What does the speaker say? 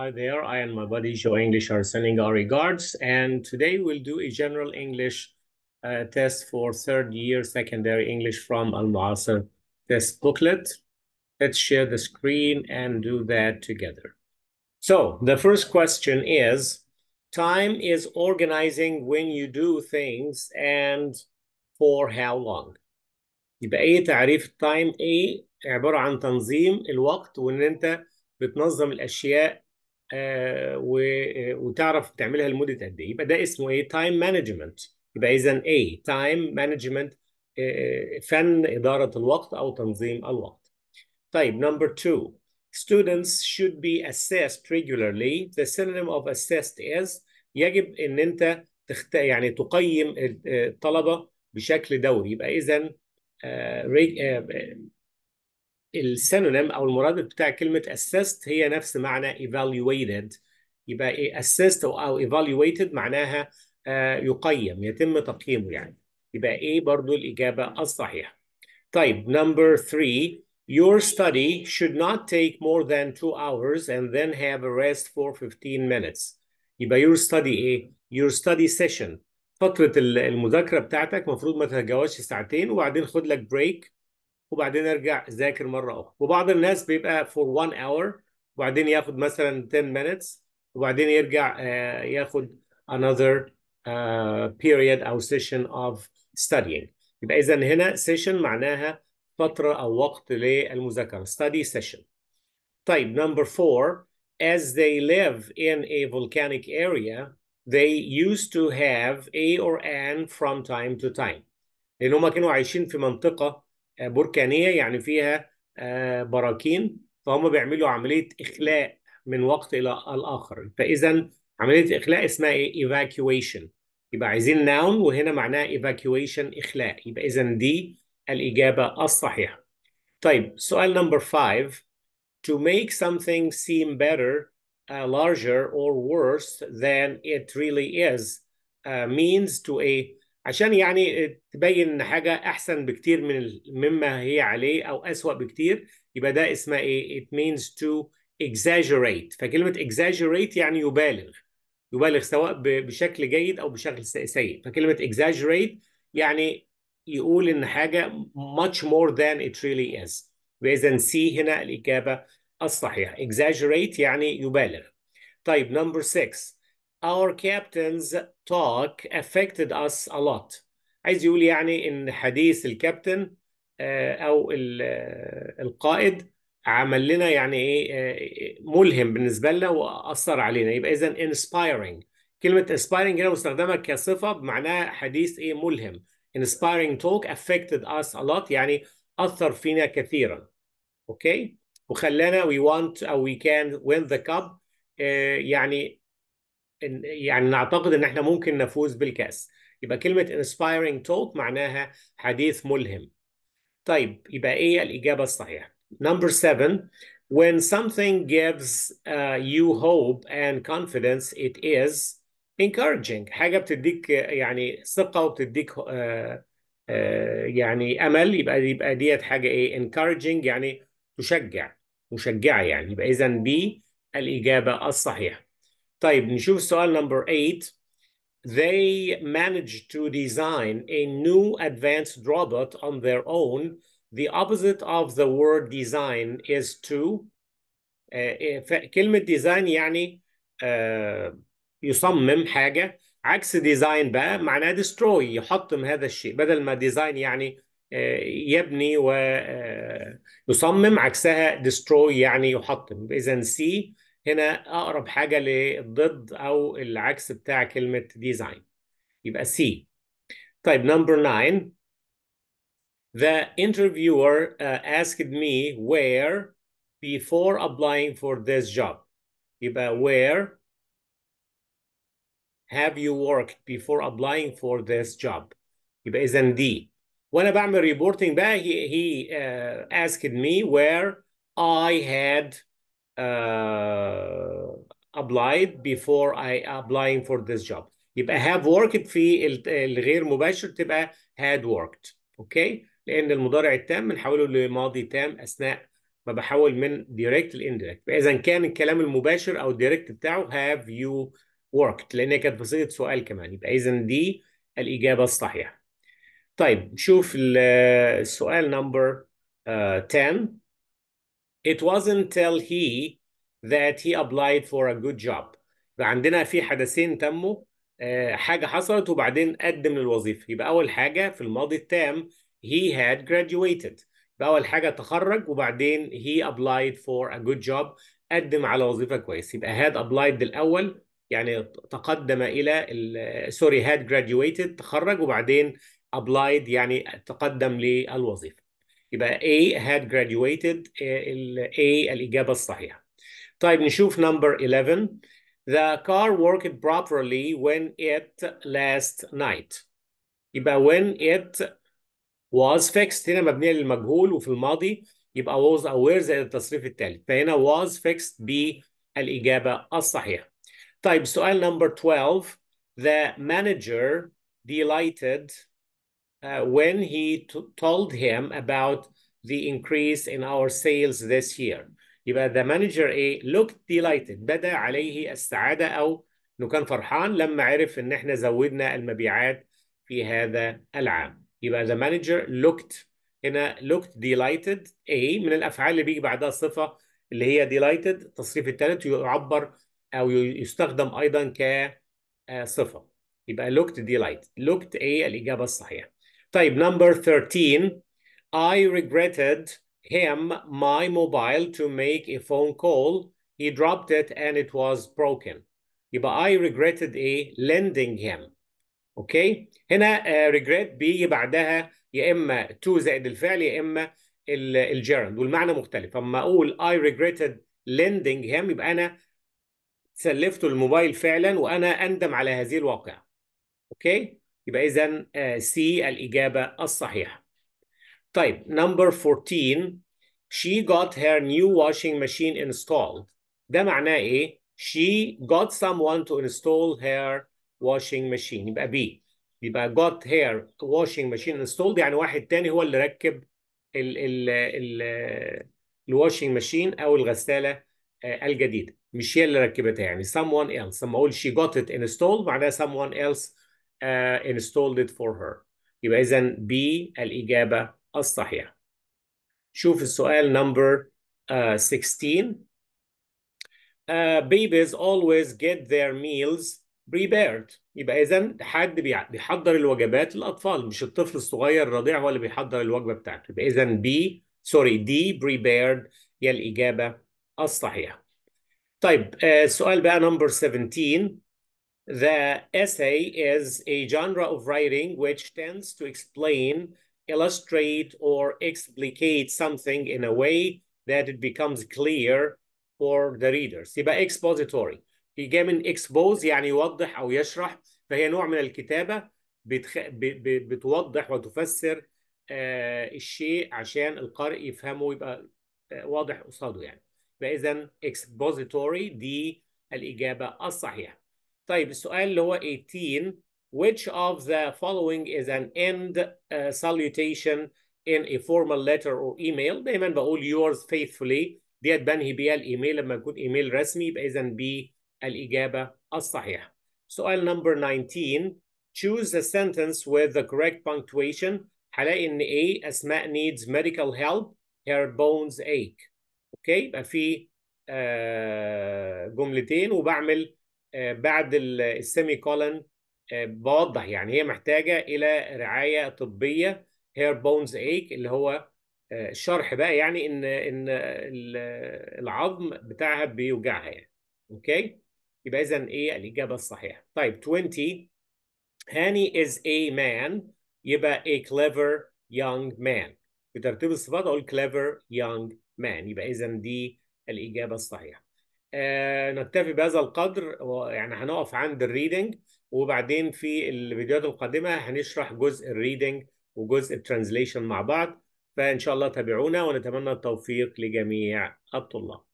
Hi there, I and my buddy Joe English are sending our regards and today we'll do a general English uh, test for third year secondary English from Al Muasir test booklet. Let's share the screen and do that together. So the first question is, time is organizing when you do things and for how long? يبقى ايه تعريف time a عبارة عن تنظيم الوقت وان انت بتنظم الاشياء آه، آه، وتعرف تعملها لمده قد ايه يبقى ده اسمه ايه تايم مانجمنت يبقى اذا ايه تايم مانجمنت فن اداره الوقت او تنظيم الوقت طيب نمبر 2 students should be assessed regularly the synonym of assessed is يجب ان انت تخت... يعني تقيم آه، الطلبه بشكل دوري يبقى اذا السينونيم او المرادف بتاع كلمه assist هي نفس معنى evaluated يبقى ايه assist او evaluated معناها آه، يقيم يتم تقييمه يعني يبقى ايه برضو الاجابه الصحيحه طيب number 3 Your study should not take more than two hours and then have a rest for 15 minutes. يبقى your study ايه؟ Your study session. فترة المذاكرة بتاعتك المفروض ما تتجاوزش ساعتين وبعدين خد لك بريك وبعدين ارجع ذاكر مره اخرى وبعض الناس بيبقى فور 1 اور وبعدين ياخد مثلا 10 minutes وبعدين يرجع آه، ياخد another آه، period او session of studying يبقى اذا هنا session معناها فتره او وقت للمذاكره study session طيب number four as they live in a volcanic area they used to have a or an from time to time لان هم كانوا عايشين في منطقه آه، بركانيه يعني فيها آه، براكين فهم بيعملوا عمليه اخلاء من وقت الى الاخر فاذا عمليه اخلاء اسمها ايه evacuation يبقى عايزين noun وهنا معناها evacuation اخلاء يبقى اذا دي الاجابه الصحيحه طيب سؤال نمبر 5 to make something seem better uh, larger or worse than it really is uh, means to a عشان يعني تبين ان حاجه احسن بكتير من مما هي عليه او اسوا بكتير يبقى ده اسمها ايه it means to exaggerate فكلمه exaggerate يعني يبالغ يبالغ سواء بشكل جيد او بشكل سيء فكلمه exaggerate يعني يقول ان حاجه much more than it really is واذا سي هنا الاجابه الصحيحه exaggerate يعني يبالغ طيب نمبر 6 our captain's talk affected us a lot عايز يقول يعني ان حديث الكابتن آه، او آه، القائد عمل لنا يعني ايه آه، ملهم بالنسبه لنا واثر علينا يبقى اذا inspiring كلمه inspiring هنا مستخدمه كصفه بمعناها حديث ايه ملهم inspiring talk affected us a lot يعني اثر فينا كثيرا اوكي وخلانا we want او we can win the cup يعني يعني نعتقد ان احنا ممكن نفوز بالكاس يبقى كلمه inspiring talk معناها حديث ملهم طيب يبقى ايه الاجابه الصحيحه number 7 when something gives uh, you hope and confidence it is encouraging حاجه بتديك يعني ثقه وبتديك uh, uh, يعني امل يبقى يبقى ديت حاجه ايه encouraging يعني تشجع مشجعه يعني يبقى اذا بي الاجابه الصحيحه طيب نشوف سؤال نمبر 8 they managed to design a new advanced robot on their own. The opposite of the word design is to كلمة design يعني يصمم حاجة عكس design بقى معناه destroy يحطم هذا الشيء بدل ما design يعني يبني ويصمم عكسها destroy يعني يحطم إذا C هنا اقرب حاجه للضد او العكس بتاع كلمه design يبقى C طيب نمبر 9 The interviewer uh, asked me where before applying for this job. يبقى where have you worked before applying for this job? يبقى إذا D وأنا بعمل reporting بقى he, he uh, asked me where I had Uh, applied before I applying for this job يبقى have worked في الغير مباشر تبقى had worked اوكي لان المضارع التام بنحوله لماضي تام اثناء ما بحول من direct ل indirect اذا كان الكلام المباشر او direct بتاعه have you worked لان هي كانت بصيغه سؤال كمان يبقى اذا دي الاجابه الصحيحه طيب نشوف السؤال نمبر 10 uh, it wasn't till he that he applied for a good job عندنا في حدثين تموا آه، حاجة حصلت وبعدين قدم للوظيفة يبقى أول حاجة في الماضي التام he had graduated يبقى أول حاجة تخرج وبعدين he applied for a good job قدم على وظيفة كويس يبقى had applied الأول يعني تقدم إلى سوري had graduated تخرج وبعدين applied يعني تقدم للوظيفة يبقى A had graduated ال A الإجابة الصحيحة طيب نشوف number 11 The car worked properly when it last night يبقى when it was fixed هنا مبنية للمجهول وفي الماضي يبقى was aware زائد التصريف الثالث فهنا was fixed ب الإجابة الصحيحة طيب سؤال number 12 The manager delighted Uh, when he told him about the increase in our sales this year يبقى the manager A looked delighted بدا عليه السعادة أو إنه كان فرحان لما عرف إن إحنا زودنا المبيعات في هذا العام يبقى the manager looked هنا looked delighted A من الأفعال اللي بيجي بعدها صفة اللي هي delighted التصريف الثالث يعبر أو يستخدم أيضا كصفة آه، يبقى looked delighted looked A الإجابة الصحيحة طيب نمبر 13 I regretted him my mobile to make a phone call he dropped it and it was broken يبقى I regretted a lending him اوكي هنا uh, regret بيجي بعدها يا اما to زائد الفعل يا اما الجيرند والمعنى مختلف اما اقول I regretted lending him يبقى انا سلفت الموبايل فعلا وانا اندم على هذه الواقعه اوكي يبقى إذا سي الإجابة الصحيحة. طيب نمبر 14 she got her new washing machine installed ده معناه إيه؟ she got someone to install her washing machine يبقى بي يبقى got her washing machine installed يعني واحد تاني هو اللي ركب ال ال ال الواشنج ماشين أو الغسالة الجديدة مش هي اللي ركبتها يعني someone else لما أقول she got it installed معناها someone else uh, installed it for her يبقى إذا B الإجابة الصحيحة شوف السؤال number uh, 16 uh, babies always get their meals prepared يبقى إذا حد بيحضر الوجبات للأطفال مش الطفل الصغير الرضيع هو اللي بيحضر الوجبة بتاعته يبقى إذا B سوري D prepared هي الإجابة الصحيحة طيب آه، السؤال بقى نمبر 17 The essay is a genre of writing which tends to explain, illustrate, or explicate something in a way that it becomes clear for the reader. يبقى expository. هي جاي من expose يعني يوضح أو يشرح فهي نوع من الكتابة بتخ... ب... ب... بتوضح وتفسر آه الشيء عشان القارئ يفهمه ويبقى واضح قصاده يعني. فإذا expository دي الإجابة الصحيحة. طيب السؤال اللي هو 18 which of the following is an end uh, salutation in a formal letter or email دايما بقول yours faithfully ديت بنهي بيها الايميل لما يكون ايميل رسمي يبقى اذا بي الاجابه الصحيحه سؤال number 19 choose a sentence with the correct punctuation هلاقي ان A اسماء needs medical help her bones ache اوكي يبقى في آه جملتين وبعمل آه، بعد السيمي كولن بوضح آه، يعني هي محتاجه الى رعايه طبيه هير بونز ايك اللي هو آه، شرح بقى يعني ان ان العظم بتاعها بيوجعها يعني اوكي يبقى اذا ايه الاجابه الصحيحه طيب 20 هاني از اي مان يبقى a clever young man بترتيب الصفات اقول clever young man يبقى اذا دي الاجابه الصحيحه آه، نكتفي بهذا القدر يعني هنقف عند الريدنج وبعدين في الفيديوهات القادمة هنشرح جزء الريدنج وجزء الترانزليشن مع بعض فإن شاء الله تابعونا ونتمنى التوفيق لجميع الطلاب